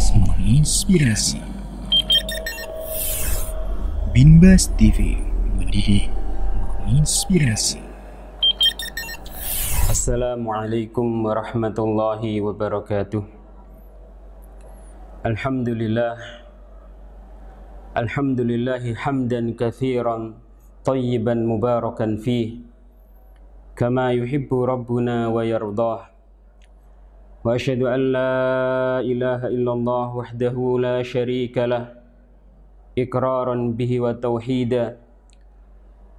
semua inspirasi Binbas TV mendidik menginspirasi. Assalamualaikum warahmatullahi wabarakatuh. Alhamdulillah. Alhamdulillahi hamdan kathiran tayyiban mubarakan fih. Kama yuhibbu rabbuna wa وأشهد أن لا إله إلا الله وحده لا شريك له إقرارا به وتوحيدا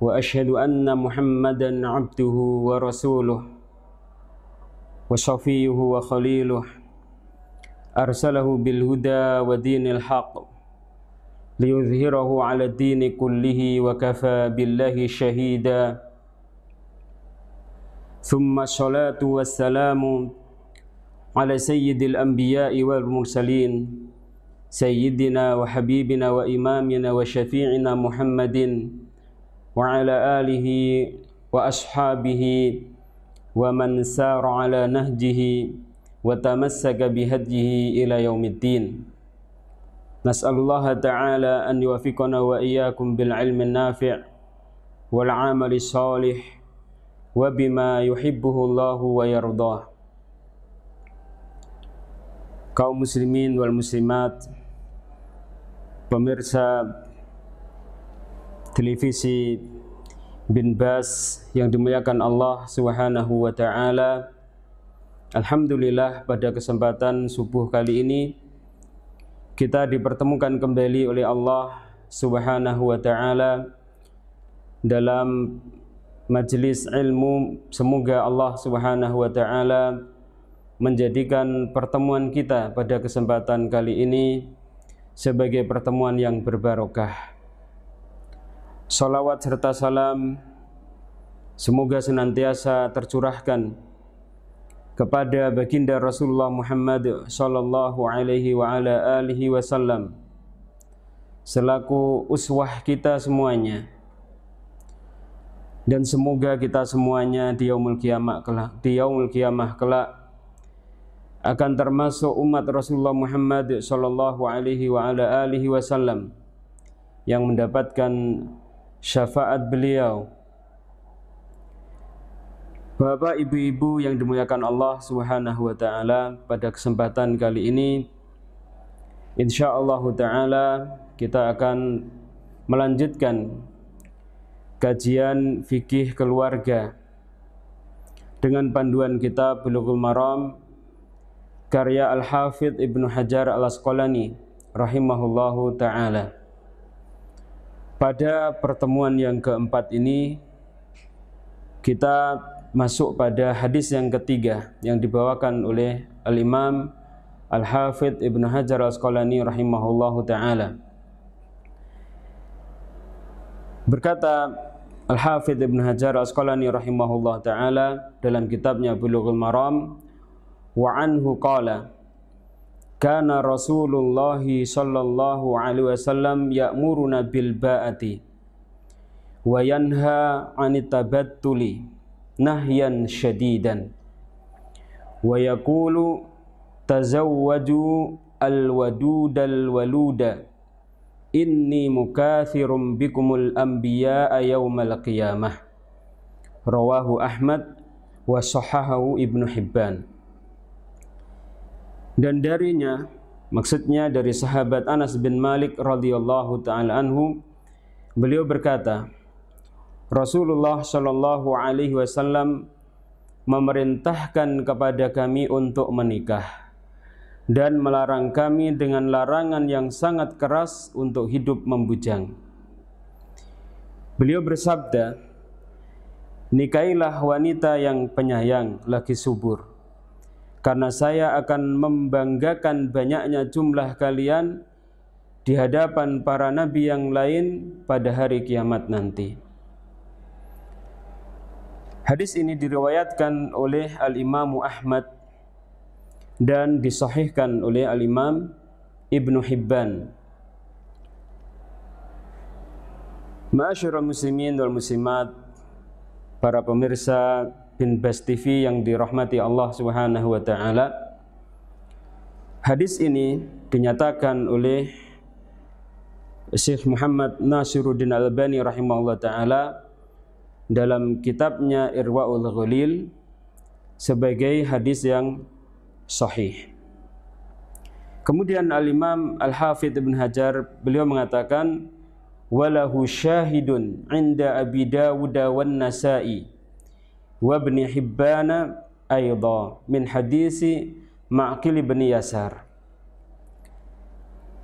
وأشهد أن محمدا عبده ورسوله وصفيه وخليله أرسله بالهدى ودين الحق ليظهره على الدين كله وكفى بالله شهيدا ثم الصلاة والسلام على سيد الأنبياء والمرسلين سيدنا وحبيبنا وإمامنا وشفيعنا محمد وعلى آله وأصحابه ومن سار على نهجه وتمسك بهديه إلى يوم الدين نسأل الله تعالى أن يوفقنا وإياكم بالعلم النافع والعمل الصالح وبما يحبه الله ويرضاه kaum muslimin wal muslimat pemirsa televisi bin Bas yang dimuliakan Allah Subhanahu wa taala. Alhamdulillah pada kesempatan subuh kali ini kita dipertemukan kembali oleh Allah Subhanahu wa taala dalam majelis ilmu. Semoga Allah Subhanahu wa taala menjadikan pertemuan kita pada kesempatan kali ini sebagai pertemuan yang berbarokah. Salawat serta salam semoga senantiasa tercurahkan kepada baginda Rasulullah Muhammad sallallahu alaihi wa ala alihi wasallam selaku uswah kita semuanya dan semoga kita semuanya di yaumul kiamah kelak di yaumul kiamah kelak akan termasuk umat Rasulullah Muhammad sallallahu alaihi wa ala alihi wasallam yang mendapatkan syafaat beliau. Bapak, ibu-ibu yang dimuliakan Allah Subhanahu wa taala, pada kesempatan kali ini insyaallah taala kita akan melanjutkan kajian fikih keluarga dengan panduan kitab Bulughul Maram karya Al-Hafidh Ibnu Hajar Al-Asqalani rahimahullahu taala. Pada pertemuan yang keempat ini kita masuk pada hadis yang ketiga yang dibawakan oleh Al-Imam Al-Hafidh Ibnu Hajar Al-Asqalani rahimahullahu taala. Berkata Al-Hafidh Ibnu Hajar Al-Asqalani rahimahullah taala dalam kitabnya Bulughul Maram wa anhu qala kana Rasulullah sallallahu alaihi wasallam ya'muruna bil ba'ati wa yanha 'anit tabattuli nahyan shadidan wa yaqulu tazawwaju al wadud al waluda inni mukathirum bikumul anbiya'a yaumal qiyamah rawahu Ahmad wa sahahu Ibnu Hibban dan darinya maksudnya dari sahabat Anas bin Malik radhiyallahu taala anhu beliau berkata Rasulullah shallallahu alaihi wasallam memerintahkan kepada kami untuk menikah dan melarang kami dengan larangan yang sangat keras untuk hidup membujang. Beliau bersabda, Nikailah wanita yang penyayang, lagi subur karena saya akan membanggakan banyaknya jumlah kalian di hadapan para nabi yang lain pada hari kiamat nanti. Hadis ini diriwayatkan oleh Al-Imam Ahmad dan disahihkan oleh Al-Imam Ibnu Hibban. Ma'asyiral muslimin wal muslimat, para pemirsa bin Bas TV yang dirahmati Allah Subhanahu wa taala. Hadis ini dinyatakan oleh Syekh Muhammad Nasiruddin Albani rahimahullah taala dalam kitabnya Irwaul Ghalil sebagai hadis yang sahih. Kemudian Al-Imam Al-Hafidh Ibn Hajar beliau mengatakan walahu syahidun 'inda Abi Dawud wan Nasa'i وابن حبان أيضا من حديث Ma'qil bin Yasar.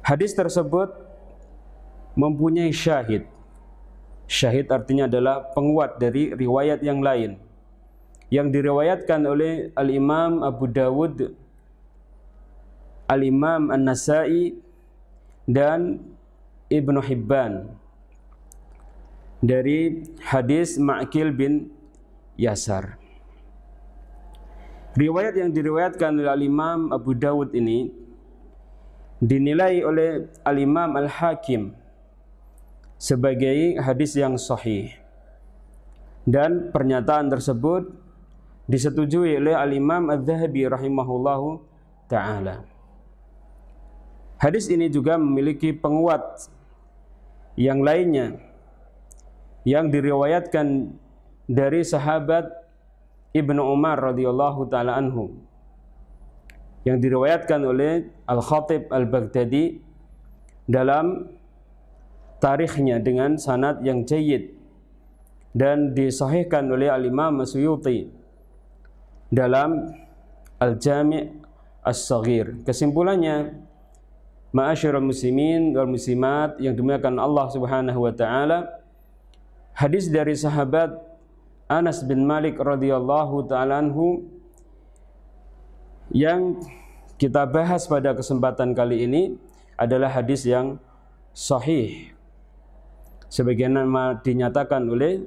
Hadis tersebut mempunyai syahid. Syahid artinya adalah penguat dari riwayat yang lain yang diriwayatkan oleh Al-Imam Abu Dawud, Al-Imam An-Nasai dan Ibnu Hibban dari hadis Ma'qil bin Yasar. Riwayat yang diriwayatkan oleh imam Abu Dawud ini dinilai oleh Al-Imam Al-Hakim sebagai hadis yang sahih. Dan pernyataan tersebut disetujui oleh Al-Imam rahimahullah rahimahullahu ta'ala. Hadis ini juga memiliki penguat yang lainnya yang diriwayatkan dari sahabat Ibnu Umar radhiyallahu taala anhu yang diriwayatkan oleh Al-Khatib Al-Baghdadi dalam tarikhnya dengan sanad yang jayyid dan disahihkan oleh Al-Imam Suyuti dalam Al-Jami' As-Saghir. Kesimpulannya, ma'asyiral muslimin wal muslimat yang dimuliakan Allah Subhanahu wa taala, hadis dari sahabat Anas bin Malik radhiyallahu taala anhu yang kita bahas pada kesempatan kali ini adalah hadis yang sahih. Sebagaimana dinyatakan oleh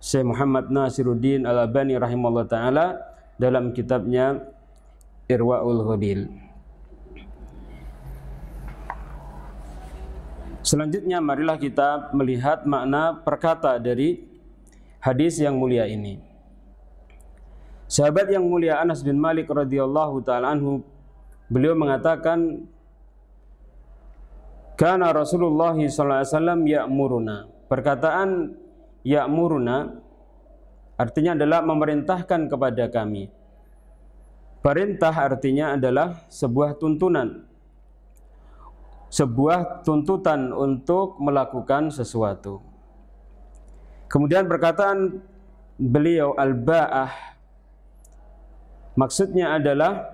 Syekh Muhammad Nasiruddin Al-Albani rahimahullah taala dalam kitabnya Irwaul Ghabil. Selanjutnya marilah kita melihat makna perkata dari hadis yang mulia ini. Sahabat yang mulia Anas bin Malik radhiyallahu taala anhu beliau mengatakan karena Rasulullah SAW ya'muruna. Perkataan ya'muruna artinya adalah memerintahkan kepada kami. Perintah artinya adalah sebuah tuntunan, sebuah tuntutan untuk melakukan sesuatu. Kemudian perkataan beliau al-ba'ah maksudnya adalah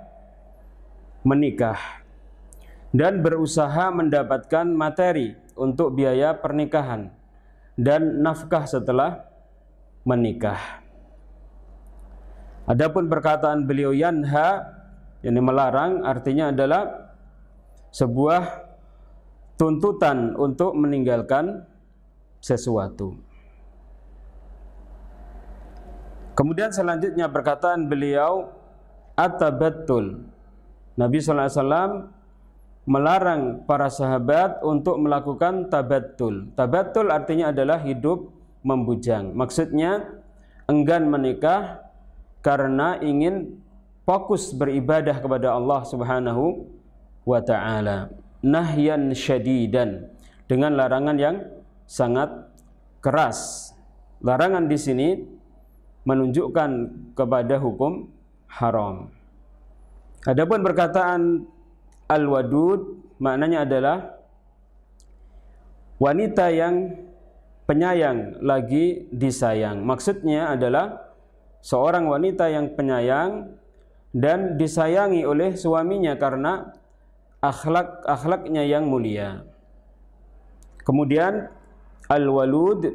menikah dan berusaha mendapatkan materi untuk biaya pernikahan dan nafkah setelah menikah. Adapun perkataan beliau yanha yang melarang artinya adalah sebuah tuntutan untuk meninggalkan sesuatu. Kemudian selanjutnya perkataan beliau atabatul. Nabi sallallahu alaihi wasallam melarang para sahabat untuk melakukan tabatul. Tabatul artinya adalah hidup membujang. Maksudnya enggan menikah karena ingin fokus beribadah kepada Allah Subhanahu wa taala. Nahyan syadidan dengan larangan yang sangat keras. Larangan di sini menunjukkan kepada hukum haram. Adapun perkataan al-wadud maknanya adalah wanita yang penyayang lagi disayang. Maksudnya adalah seorang wanita yang penyayang dan disayangi oleh suaminya karena akhlak-akhlaknya yang mulia. Kemudian al-walud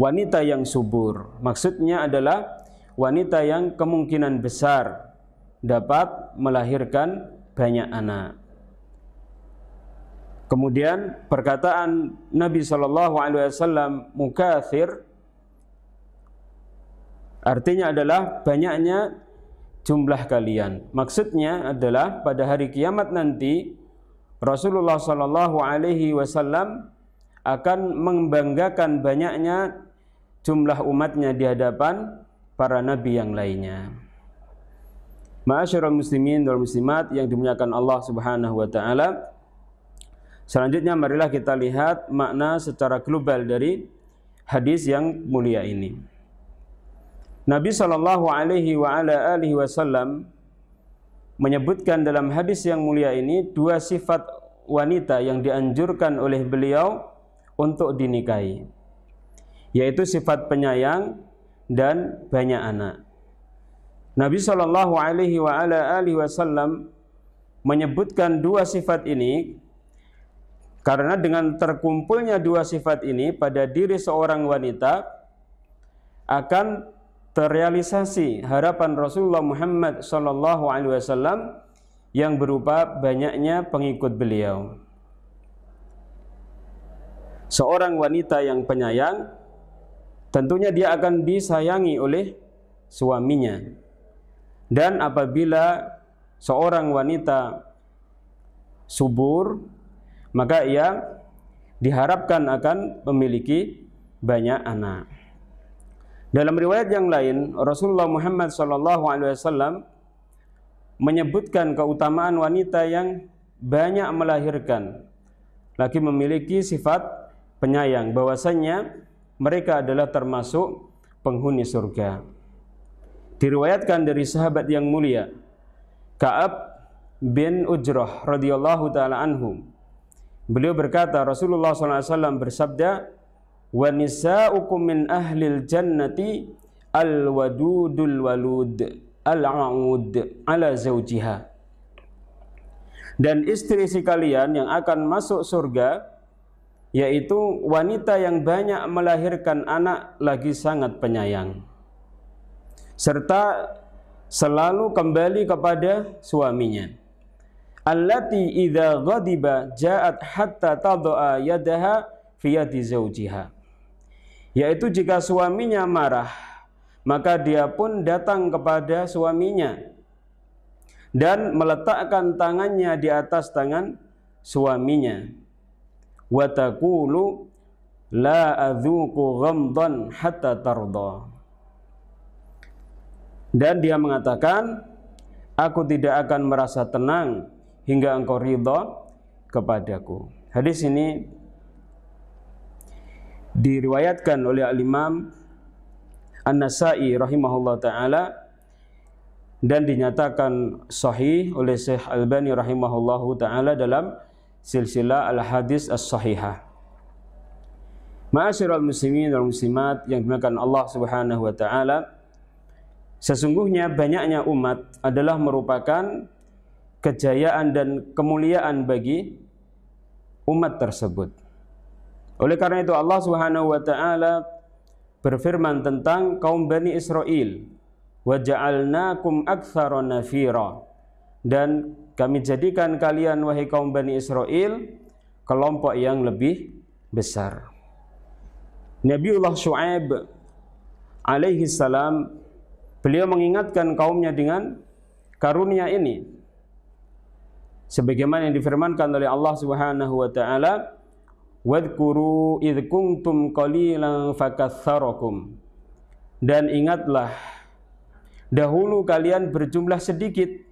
wanita yang subur. Maksudnya adalah wanita yang kemungkinan besar dapat melahirkan banyak anak. Kemudian perkataan Nabi Shallallahu Alaihi Wasallam mukathir artinya adalah banyaknya jumlah kalian. Maksudnya adalah pada hari kiamat nanti Rasulullah Shallallahu Alaihi Wasallam akan membanggakan banyaknya jumlah umatnya di hadapan para nabi yang lainnya. Ma'asyiral muslimin wal muslimat yang dimuliakan Allah Subhanahu wa taala. Selanjutnya marilah kita lihat makna secara global dari hadis yang mulia ini. Nabi saw alaihi wa ala alihi wasallam menyebutkan dalam hadis yang mulia ini dua sifat wanita yang dianjurkan oleh beliau untuk dinikahi yaitu sifat penyayang dan banyak anak. Nabi Shallallahu Alaihi Wasallam menyebutkan dua sifat ini karena dengan terkumpulnya dua sifat ini pada diri seorang wanita akan terrealisasi harapan Rasulullah Muhammad Shallallahu Alaihi Wasallam yang berupa banyaknya pengikut beliau. Seorang wanita yang penyayang tentunya dia akan disayangi oleh suaminya. Dan apabila seorang wanita subur, maka ia diharapkan akan memiliki banyak anak. Dalam riwayat yang lain, Rasulullah Muhammad SAW menyebutkan keutamaan wanita yang banyak melahirkan. lagi memiliki sifat penyayang, bahwasanya mereka adalah termasuk penghuni surga. Diriwayatkan dari sahabat yang mulia Ka'ab bin Ujrah radhiyallahu taala anhu. Beliau berkata Rasulullah SAW bersabda, "Wa nisa'ukum min ahlil jannati al-wadudul walud al-aud ala zaujiha." Dan istri si kalian yang akan masuk surga yaitu wanita yang banyak melahirkan anak lagi sangat penyayang serta selalu kembali kepada suaminya allati idza ghadiba ja'at hatta tad'a yadaha fi yadi zawjiha yaitu jika suaminya marah maka dia pun datang kepada suaminya dan meletakkan tangannya di atas tangan suaminya wa taqulu la adzuqu ghamdan hatta tarda dan dia mengatakan aku tidak akan merasa tenang hingga engkau ridha kepadaku hadis ini diriwayatkan oleh al-Imam An-Nasa'i rahimahullah taala dan dinyatakan sahih oleh Syekh Albani rahimahullahu taala dalam silsilah al-hadis as-sahihah. Ma'asyiral muslimin dan muslimat yang dimakan Allah Subhanahu wa taala, sesungguhnya banyaknya umat adalah merupakan kejayaan dan kemuliaan bagi umat tersebut. Oleh karena itu Allah Subhanahu wa taala berfirman tentang kaum Bani Israel, "Wa ja'alnakum aktsara nafira." Dan kami jadikan kalian wahai kaum Bani Israel kelompok yang lebih besar. Nabiullah Shu'aib alaihi salam beliau mengingatkan kaumnya dengan karunia ini. Sebagaimana yang difirmankan oleh Allah Subhanahu wa taala, "Wadhkuru id kuntum qalilan fakatsarakum." Dan ingatlah dahulu kalian berjumlah sedikit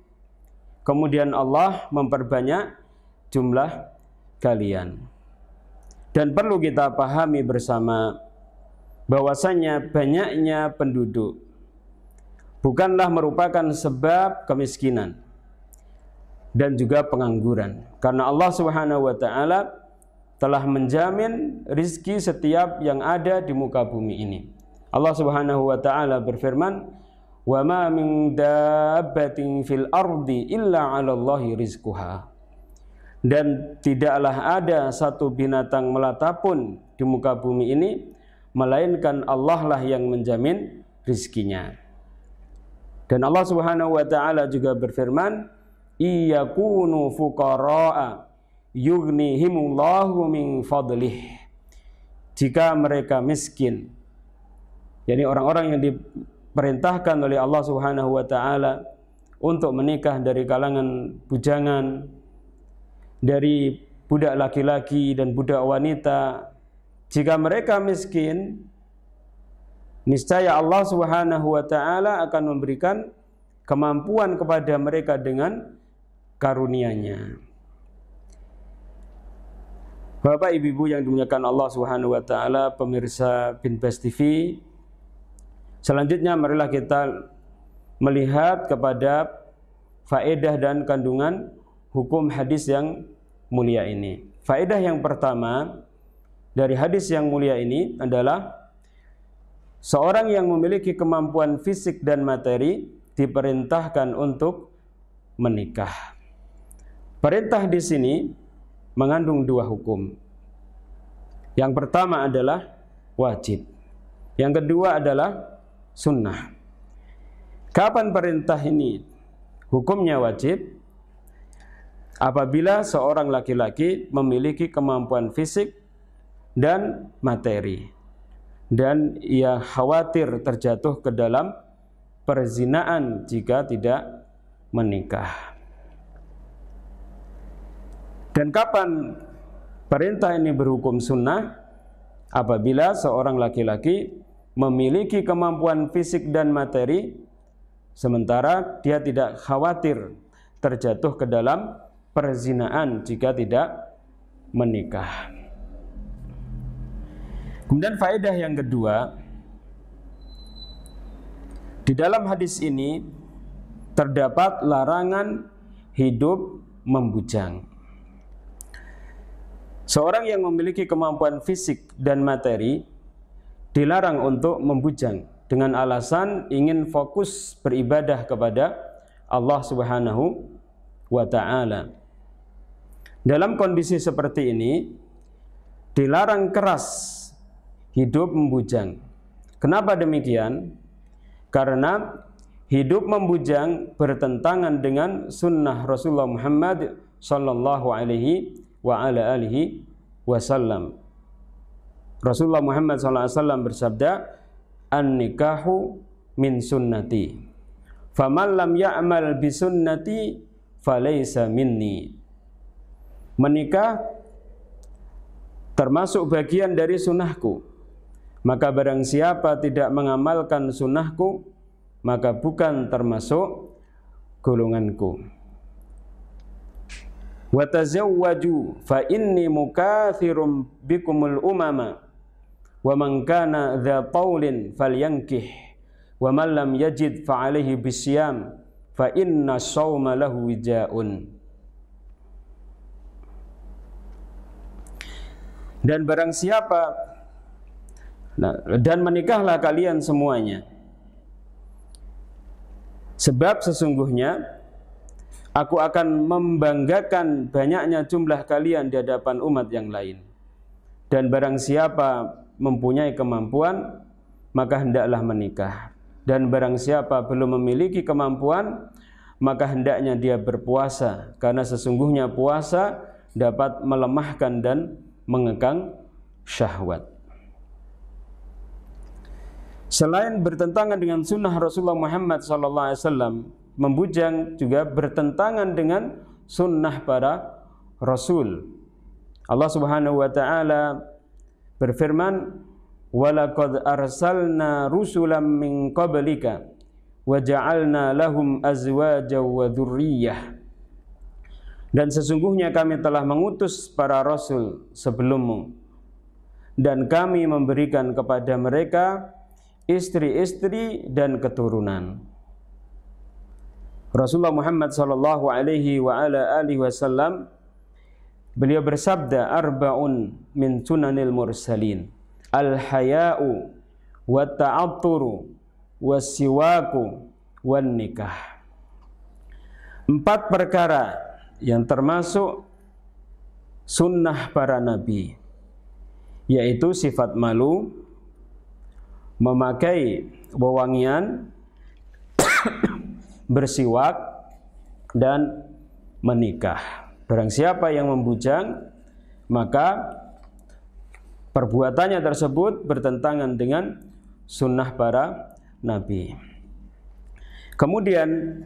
Kemudian Allah memperbanyak jumlah kalian. Dan perlu kita pahami bersama bahwasanya banyaknya penduduk bukanlah merupakan sebab kemiskinan dan juga pengangguran. Karena Allah Subhanahu wa taala telah menjamin rizki setiap yang ada di muka bumi ini. Allah Subhanahu wa taala berfirman, وَمَا مِنْ دَابَّةٍ فِي fil ardi illa اللَّهِ رِزْكُهَا dan tidaklah ada satu binatang melata pun di muka bumi ini melainkan Allah lah yang menjamin rizkinya dan Allah Subhanahu wa taala juga berfirman فُقَرَاءَ يُغْنِهِمُ اللَّهُ min fadlih jika mereka miskin yakni orang-orang yang di diperintahkan oleh Allah Subhanahu wa taala untuk menikah dari kalangan bujangan dari budak laki-laki dan budak wanita jika mereka miskin niscaya Allah Subhanahu wa taala akan memberikan kemampuan kepada mereka dengan karunia-Nya. Bapak Ibu-ibu yang dimuliakan Allah Subhanahu wa taala, pemirsa Binbas TV, Selanjutnya marilah kita melihat kepada faedah dan kandungan hukum hadis yang mulia ini. Faedah yang pertama dari hadis yang mulia ini adalah seorang yang memiliki kemampuan fisik dan materi diperintahkan untuk menikah. Perintah di sini mengandung dua hukum. Yang pertama adalah wajib. Yang kedua adalah sunnah. Kapan perintah ini hukumnya wajib? Apabila seorang laki-laki memiliki kemampuan fisik dan materi dan ia khawatir terjatuh ke dalam perzinaan jika tidak menikah. Dan kapan perintah ini berhukum sunnah? Apabila seorang laki-laki memiliki kemampuan fisik dan materi, sementara dia tidak khawatir terjatuh ke dalam perzinaan jika tidak menikah. Kemudian faedah yang kedua, di dalam hadis ini terdapat larangan hidup membujang. Seorang yang memiliki kemampuan fisik dan materi dilarang untuk membujang dengan alasan ingin fokus beribadah kepada Allah Subhanahu wa taala. Dalam kondisi seperti ini dilarang keras hidup membujang. Kenapa demikian? Karena hidup membujang bertentangan dengan sunnah Rasulullah Muhammad sallallahu alaihi wa ala alihi wasallam. Rasulullah Muhammad SAW bersabda, "An nikahu min sunnati. Faman lam ya'mal bi sunnati falaysa minni." Menikah termasuk bagian dari sunnahku. Maka barang siapa tidak mengamalkan sunnahku, maka bukan termasuk golonganku. tazawwaju fa inni mukathirum bikumul umama wa man kana dha taulin falyankih wa man lam yajid fa alaihi bisyam fa inna shauma lahu wijaun dan barang siapa nah, dan menikahlah kalian semuanya sebab sesungguhnya aku akan membanggakan banyaknya jumlah kalian di hadapan umat yang lain dan barang siapa mempunyai kemampuan maka hendaklah menikah dan barang siapa belum memiliki kemampuan maka hendaknya dia berpuasa karena sesungguhnya puasa dapat melemahkan dan mengekang syahwat Selain bertentangan dengan sunnah Rasulullah Muhammad SAW, membujang juga bertentangan dengan sunnah para Rasul. Allah Subhanahu Wa Taala berfirman walaqad arsalna rusulam min qablika wa ja'alna lahum azwaja wa dhurriyah dan sesungguhnya kami telah mengutus para rasul sebelummu dan kami memberikan kepada mereka istri-istri dan keturunan Rasulullah Muhammad sallallahu alaihi wa ala alihi wasallam Beliau bersabda arba'un min sunanil mursalin al-haya'u wa ta'atturu wa siwaku wa nikah. Empat perkara yang termasuk sunnah para nabi yaitu sifat malu, memakai wewangian, bersiwak dan menikah. Barang siapa yang membujang, maka perbuatannya tersebut bertentangan dengan sunnah para nabi. Kemudian,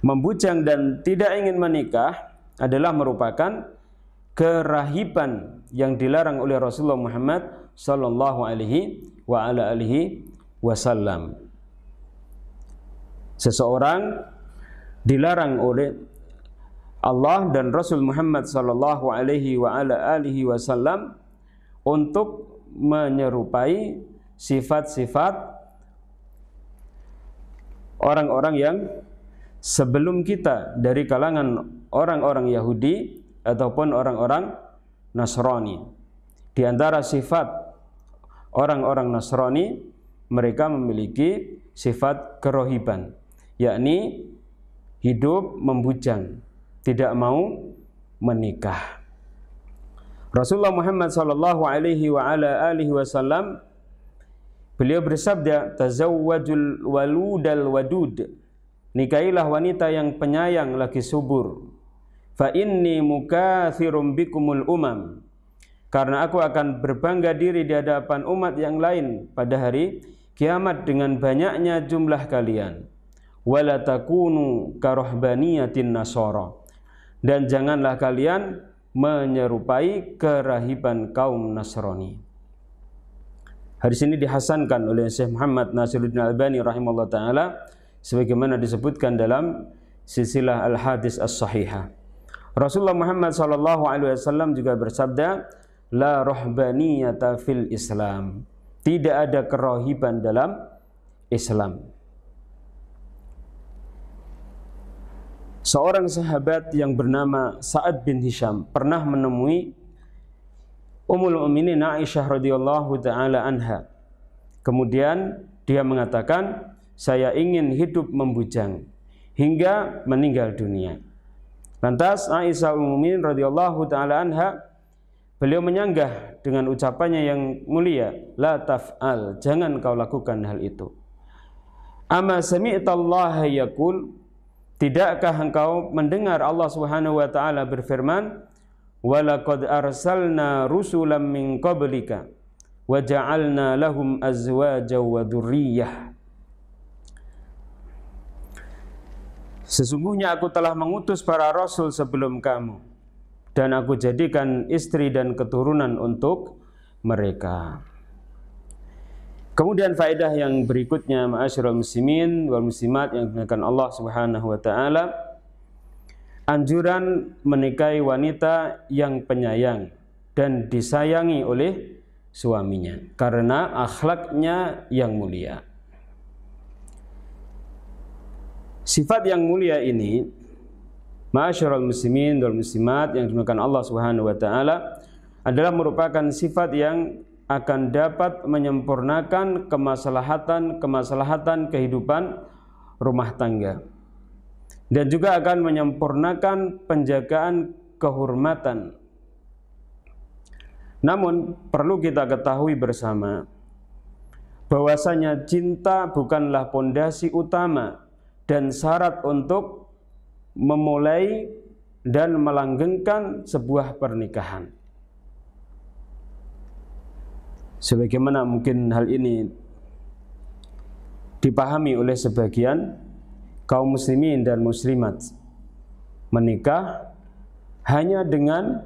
membujang dan tidak ingin menikah adalah merupakan kerahiban yang dilarang oleh Rasulullah Muhammad sallallahu alaihi wa ala alihi wasallam. Seseorang dilarang oleh Allah dan Rasul Muhammad sallallahu alaihi wa ala alihi wasallam untuk menyerupai sifat-sifat orang-orang yang sebelum kita dari kalangan orang-orang Yahudi ataupun orang-orang Nasrani. Di antara sifat orang-orang Nasrani, mereka memiliki sifat kerohiban, yakni hidup membujang, tidak mau menikah. Rasulullah Muhammad sallallahu alaihi wa ala alihi wasallam beliau bersabda, "Tazawwajul waludal wadud." nikailah wanita yang penyayang lagi subur. Fa inni mukatsirum bikumul umam. Karena aku akan berbangga diri di hadapan umat yang lain pada hari kiamat dengan banyaknya jumlah kalian. Wala takunu karohbaniyatin nasara dan janganlah kalian menyerupai kerahiban kaum Nasrani. Hadis ini dihasankan oleh Syekh Muhammad Nasiruddin Albani rahimahullah taala sebagaimana disebutkan dalam silsilah Al-Hadis As-Sahihah. Rasulullah Muhammad sallallahu alaihi wasallam juga bersabda, "La rahbaniyata fil Islam." Tidak ada kerohiban dalam Islam. seorang sahabat yang bernama Sa'ad bin Hisham pernah menemui Ummul Mukminin Aisyah radhiyallahu taala anha. Kemudian dia mengatakan, "Saya ingin hidup membujang hingga meninggal dunia." Lantas Aisyah Ummul Mukminin radhiyallahu taala anha beliau menyanggah dengan ucapannya yang mulia, "La taf'al, jangan kau lakukan hal itu." Ama sami'ta Allah yaqul, Tidakkah engkau mendengar Allah Subhanahu wa taala berfirman, "Walaqad arsalna rusulan min qablika wa ja'alna lahum azwaja wa dhurriyyah." Sesungguhnya aku telah mengutus para rasul sebelum kamu dan aku jadikan istri dan keturunan untuk mereka. Kemudian faedah yang berikutnya ma'asyiral muslimin wal muslimat yang dimuliakan Allah Subhanahu wa taala anjuran menikahi wanita yang penyayang dan disayangi oleh suaminya karena akhlaknya yang mulia. Sifat yang mulia ini Ma'asyiral muslimin wal muslimat yang dimuliakan Allah Subhanahu wa taala adalah merupakan sifat yang akan dapat menyempurnakan kemaslahatan-kemaslahatan kehidupan rumah tangga dan juga akan menyempurnakan penjagaan kehormatan. Namun perlu kita ketahui bersama bahwasanya cinta bukanlah pondasi utama dan syarat untuk memulai dan melanggengkan sebuah pernikahan. Sebagaimana mungkin hal ini dipahami oleh sebagian kaum muslimin dan muslimat menikah hanya dengan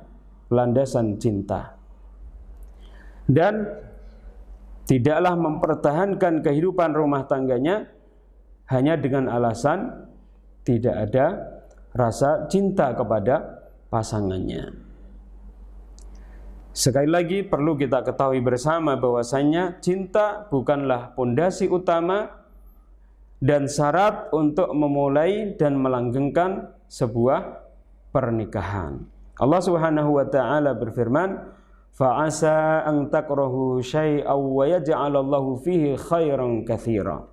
landasan cinta dan tidaklah mempertahankan kehidupan rumah tangganya hanya dengan alasan tidak ada rasa cinta kepada pasangannya. Sekali lagi perlu kita ketahui bersama bahwasanya cinta bukanlah pondasi utama dan syarat untuk memulai dan melanggengkan sebuah pernikahan. Allah Subhanahu wa taala berfirman, "Fa'asa an takrahu syai'aw wa yaj'alallahu fihi khairan katsira."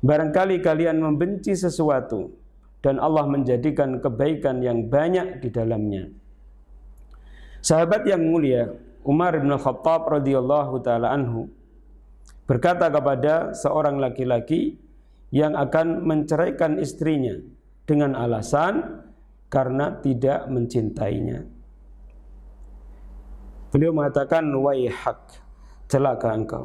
Barangkali kalian membenci sesuatu dan Allah menjadikan kebaikan yang banyak di dalamnya Sahabat yang mulia Umar bin Khattab radhiyallahu taala anhu berkata kepada seorang laki-laki yang akan menceraikan istrinya dengan alasan karena tidak mencintainya. Beliau mengatakan waihak celaka engkau.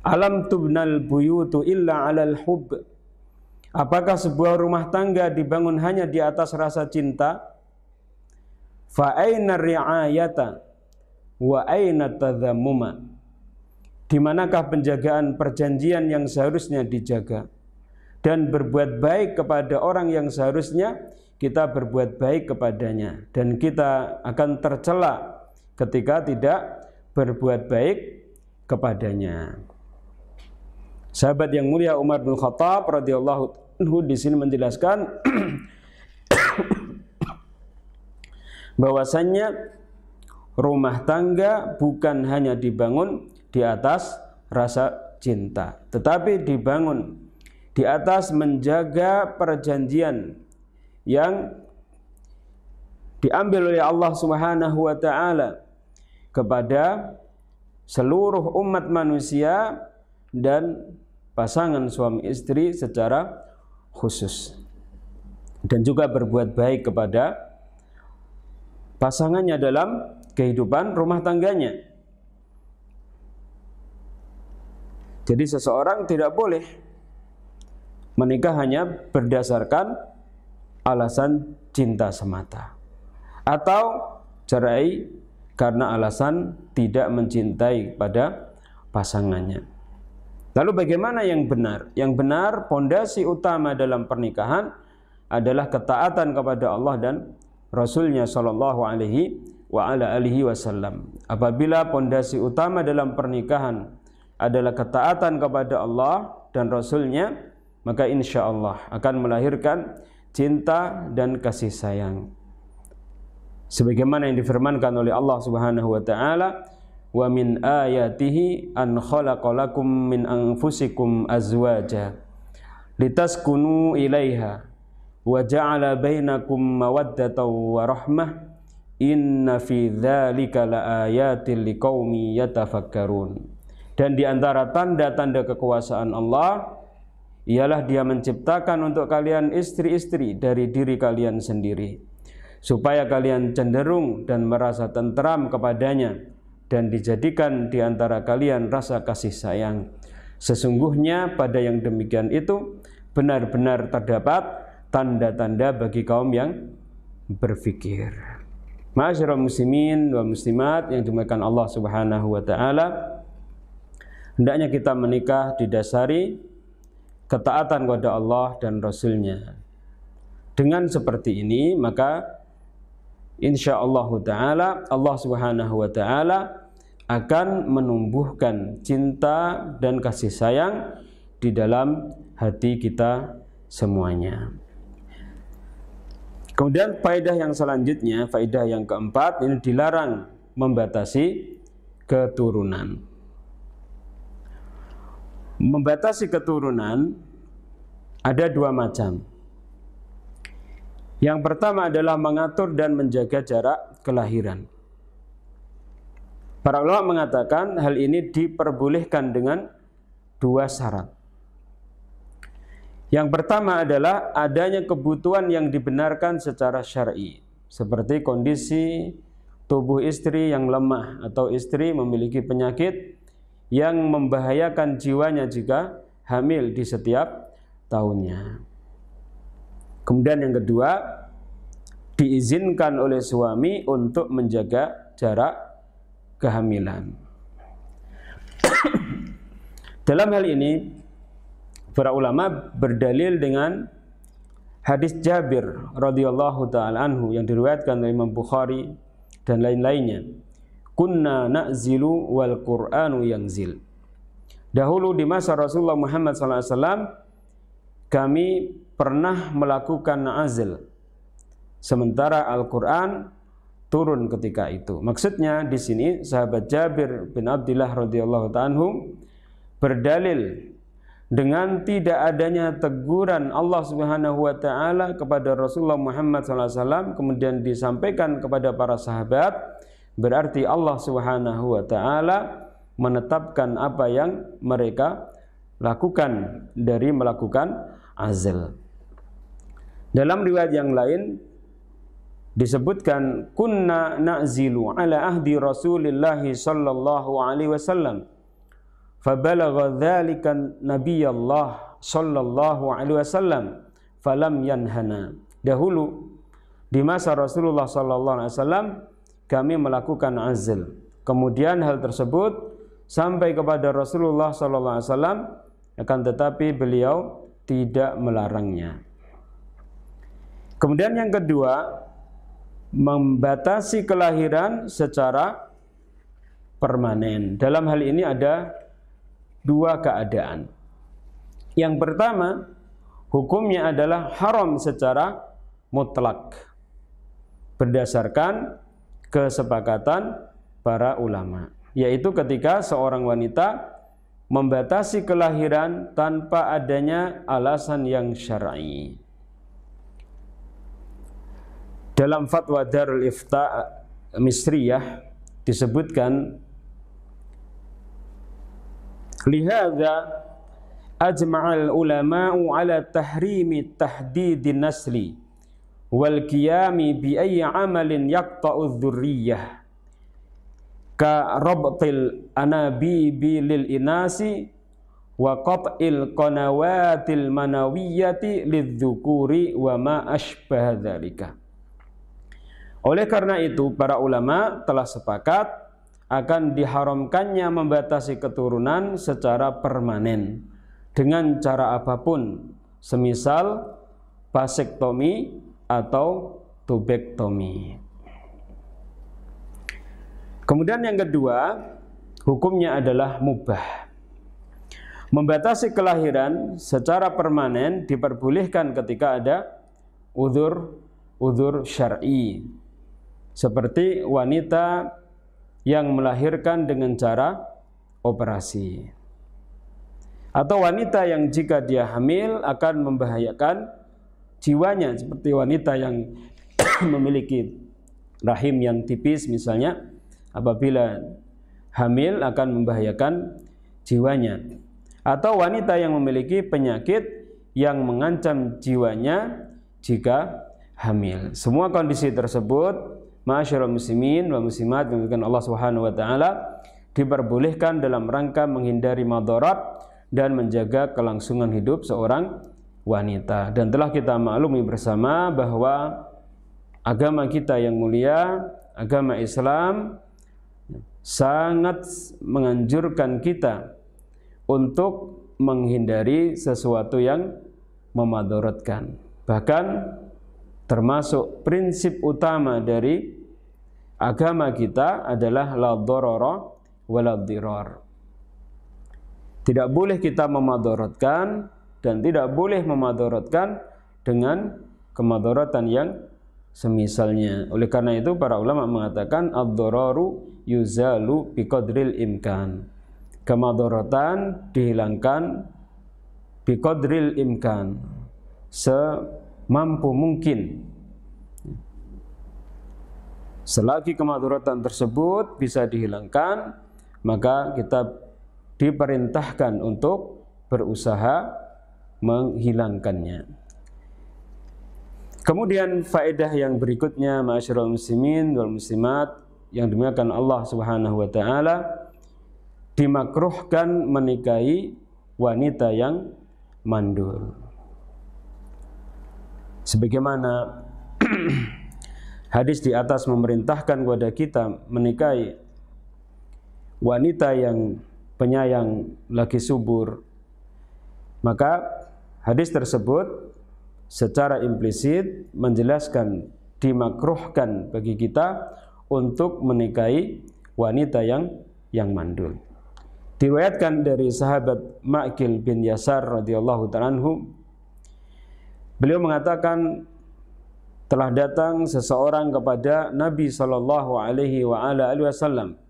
Alam tubnal buyutu illa alal hub. Apakah sebuah rumah tangga dibangun hanya di atas rasa cinta? Fa aina ri'ayata wa aina tadhammuma? Di manakah penjagaan perjanjian yang seharusnya dijaga? Dan berbuat baik kepada orang yang seharusnya kita berbuat baik kepadanya dan kita akan tercela ketika tidak berbuat baik kepadanya. Sahabat yang mulia Umar bin Khattab radhiyallahu anhu di sini menjelaskan bahwasannya rumah tangga bukan hanya dibangun di atas rasa cinta, tetapi dibangun di atas menjaga perjanjian yang diambil oleh Allah Subhanahu wa taala kepada seluruh umat manusia dan pasangan suami istri secara khusus dan juga berbuat baik kepada pasangannya dalam kehidupan rumah tangganya. Jadi seseorang tidak boleh menikah hanya berdasarkan alasan cinta semata atau cerai karena alasan tidak mencintai pada pasangannya. Lalu bagaimana yang benar? Yang benar pondasi utama dalam pernikahan adalah ketaatan kepada Allah dan Rasulnya Shallallahu Alaihi wa ala alihi wasallam. Apabila pondasi utama dalam pernikahan adalah ketaatan kepada Allah dan Rasulnya, maka insya Allah akan melahirkan cinta dan kasih sayang. Sebagaimana yang difirmankan oleh Allah Subhanahu wa taala, "Wa min ayatihi an khalaqalakum min anfusikum azwaja litaskunu ilaiha وَجَعَلَ ja'ala bainakum وَرَحْمَةً إِنَّ فِي inna لَآيَاتٍ dzalika يَتَفَكَّرُونَ dan di antara tanda-tanda kekuasaan Allah ialah dia menciptakan untuk kalian istri-istri dari diri kalian sendiri supaya kalian cenderung dan merasa tentram kepadanya dan dijadikan di antara kalian rasa kasih sayang sesungguhnya pada yang demikian itu benar-benar terdapat tanda-tanda bagi kaum yang berfikir. Masyarakat muslimin wa muslimat yang dimuliakan Allah Subhanahu wa taala, hendaknya kita menikah didasari ketaatan kepada Allah dan Rasulnya. Dengan seperti ini, maka insya Allah taala Allah Subhanahu wa taala akan menumbuhkan cinta dan kasih sayang di dalam hati kita semuanya. Kemudian faedah yang selanjutnya, faedah yang keempat, ini dilarang membatasi keturunan. Membatasi keturunan ada dua macam. Yang pertama adalah mengatur dan menjaga jarak kelahiran. Para ulama mengatakan hal ini diperbolehkan dengan dua syarat. Yang pertama adalah adanya kebutuhan yang dibenarkan secara syar'i, seperti kondisi tubuh istri yang lemah atau istri memiliki penyakit yang membahayakan jiwanya jika hamil di setiap tahunnya. Kemudian yang kedua, diizinkan oleh suami untuk menjaga jarak kehamilan. Dalam hal ini Para ulama berdalil dengan hadis Jabir radhiyallahu taala anhu yang diriwayatkan oleh Imam Bukhari dan lain-lainnya. Kunna na'zilu wal Qur'anu yanzil. Dahulu di masa Rasulullah Muhammad SAW kami pernah melakukan na'zil. sementara Al-Qur'an turun ketika itu. Maksudnya di sini sahabat Jabir bin Abdullah radhiyallahu taala berdalil dengan tidak adanya teguran Allah Subhanahu wa taala kepada Rasulullah Muhammad SAW kemudian disampaikan kepada para sahabat berarti Allah Subhanahu wa taala menetapkan apa yang mereka lakukan dari melakukan azl. Dalam riwayat yang lain disebutkan kunna na'zilu ala ahdi Rasulillah sallallahu alaihi wasallam Fabalagha dzalika Nabiyallah sallallahu alaihi wasallam falam yanhana. Dahulu di masa Rasulullah saw kami melakukan azil. Kemudian hal tersebut sampai kepada Rasulullah saw akan tetapi beliau tidak melarangnya. Kemudian yang kedua, membatasi kelahiran secara permanen. Dalam hal ini ada dua keadaan. Yang pertama, hukumnya adalah haram secara mutlak berdasarkan kesepakatan para ulama, yaitu ketika seorang wanita membatasi kelahiran tanpa adanya alasan yang syar'i. Dalam fatwa Darul Ifta Misriyah disebutkan Lihada ajma'al ulama'u ala tahrimi tahdidin nasli wal qiyami bi ayyi amalin yaqta'u dzurriyyah ka rabtil anabibi lil inasi wa qat'il qanawatil manawiyyati lidzukuri wa ma asbah dzalika oleh karena itu para ulama telah sepakat akan diharamkannya membatasi keturunan secara permanen dengan cara apapun semisal vasektomi atau tubektomi kemudian yang kedua hukumnya adalah mubah membatasi kelahiran secara permanen diperbolehkan ketika ada udur udur syar'i seperti wanita yang melahirkan dengan cara operasi. Atau wanita yang jika dia hamil akan membahayakan jiwanya seperti wanita yang memiliki rahim yang tipis misalnya apabila hamil akan membahayakan jiwanya. Atau wanita yang memiliki penyakit yang mengancam jiwanya jika hamil. Semua kondisi tersebut Masyarul muslimin wa muslimat dengan Allah Subhanahu wa taala diperbolehkan dalam rangka menghindari madarat dan menjaga kelangsungan hidup seorang wanita. Dan telah kita maklumi bersama bahwa agama kita yang mulia, agama Islam sangat menganjurkan kita untuk menghindari sesuatu yang memadoratkan. Bahkan termasuk prinsip utama dari agama kita adalah la dharara wa la dirar. Tidak boleh kita memadorotkan dan tidak boleh memadorotkan dengan kemadaratan yang semisalnya. Oleh karena itu para ulama mengatakan ad-dararu yuzalu biqadril imkan. Kemadaratan dihilangkan biqadril imkan. Se mampu mungkin. Selagi kemaduratan tersebut bisa dihilangkan, maka kita diperintahkan untuk berusaha menghilangkannya. Kemudian faedah yang berikutnya ma'asyiral muslimin wal muslimat yang dimuliakan Allah Subhanahu wa taala dimakruhkan menikahi wanita yang mandul sebagaimana hadis di atas memerintahkan kepada kita menikahi wanita yang penyayang lagi subur maka hadis tersebut secara implisit menjelaskan dimakruhkan bagi kita untuk menikahi wanita yang yang mandul. Diriwayatkan dari sahabat Ma'kil bin Yasar radhiyallahu taala Beliau mengatakan telah datang seseorang kepada Nabi Shallallahu Alaihi Wasallam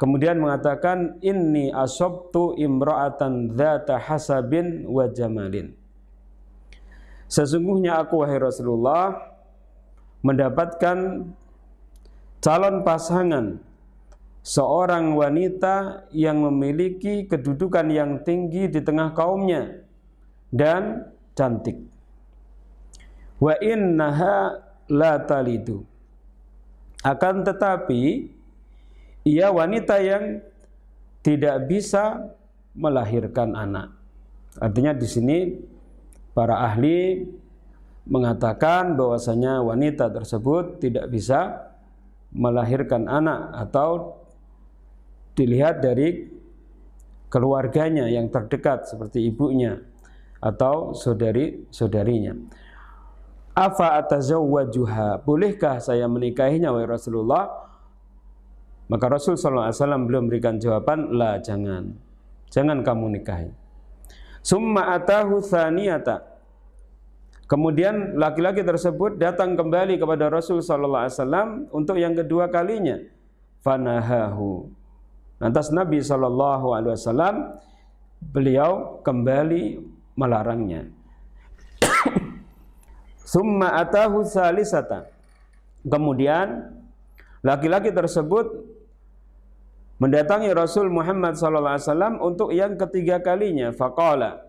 kemudian mengatakan inni asobtu imra'atan dzata hasabin wa jamalin Sesungguhnya aku wahai Rasulullah mendapatkan calon pasangan seorang wanita yang memiliki kedudukan yang tinggi di tengah kaumnya dan cantik wa innaha la talidu akan tetapi ia wanita yang tidak bisa melahirkan anak artinya di sini para ahli mengatakan bahwasanya wanita tersebut tidak bisa melahirkan anak atau dilihat dari keluarganya yang terdekat seperti ibunya atau saudari-saudarinya. Afa atazawwajuha? Bolehkah saya menikahinya wahai Rasulullah? Maka Rasul sallallahu alaihi wasallam belum memberikan jawaban, "La, jangan. Jangan kamu nikahi." Summa atahu thaniyata. Kemudian laki-laki tersebut datang kembali kepada Rasul sallallahu alaihi wasallam untuk yang kedua kalinya. Fanahahu. Lantas Nabi sallallahu alaihi wasallam beliau kembali melarangnya. Summa atahu salisata. Kemudian laki-laki tersebut mendatangi Rasul Muhammad SAW untuk yang ketiga kalinya. Faqala.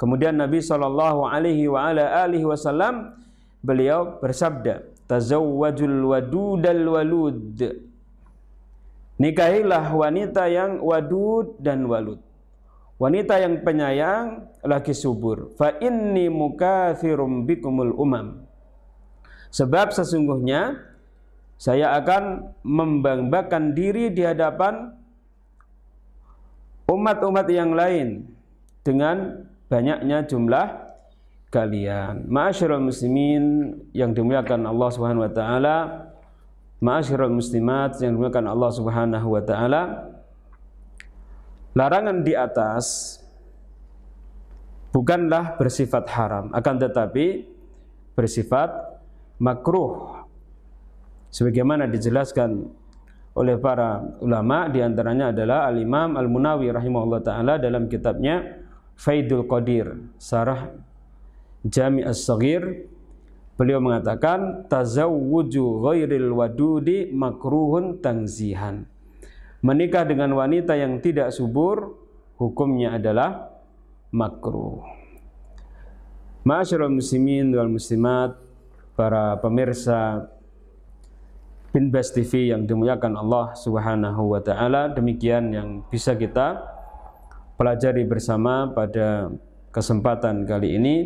Kemudian Nabi SAW Alaihi Wasallam beliau bersabda, Tazawwajul wadudal walud. Nikahilah wanita yang wadud dan walud wanita yang penyayang lagi subur fa inni mukathirum bikumul umam sebab sesungguhnya saya akan membanggakan diri di hadapan umat-umat yang lain dengan banyaknya jumlah kalian. Ma'asyiral muslimin yang dimuliakan Allah Subhanahu wa taala, ma'asyiral muslimat yang dimuliakan Allah Subhanahu wa taala, Larangan di atas bukanlah bersifat haram, akan tetapi bersifat makruh. Sebagaimana dijelaskan oleh para ulama diantaranya adalah Al-Imam Al-Munawi rahimahullah ta'ala dalam kitabnya Faidul Qadir, Sarah Jami As-Saghir Beliau mengatakan tazawwuju ghairil wadudi makruhun tangzihan menikah dengan wanita yang tidak subur hukumnya adalah makruh. Masyarakat muslimin wal muslimat, para pemirsa Pinbas TV yang dimuliakan Allah Subhanahu wa taala, demikian yang bisa kita pelajari bersama pada kesempatan kali ini.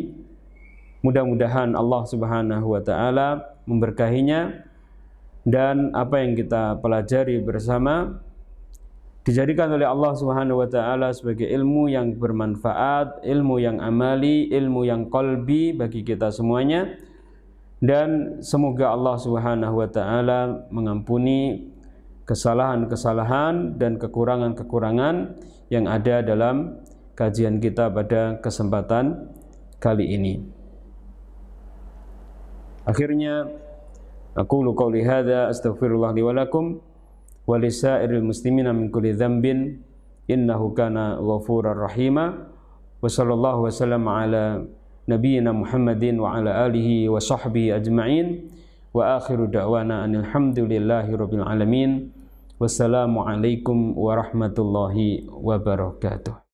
Mudah-mudahan Allah Subhanahu wa taala memberkahinya dan apa yang kita pelajari bersama dijadikan oleh Allah Subhanahu wa taala sebagai ilmu yang bermanfaat, ilmu yang amali, ilmu yang kolbi bagi kita semuanya. Dan semoga Allah Subhanahu wa taala mengampuni kesalahan-kesalahan dan kekurangan-kekurangan yang ada dalam kajian kita pada kesempatan kali ini. Akhirnya aku lu qauli hadza astaghfirullah li wa lakum ولسائر المسلمين من كل ذنب إنه كان غفورا رحيما وصلى الله وسلم على نبينا محمد وعلى آله وصحبه أجمعين وآخر دعوانا أن الحمد لله رب العالمين والسلام عليكم ورحمة الله وبركاته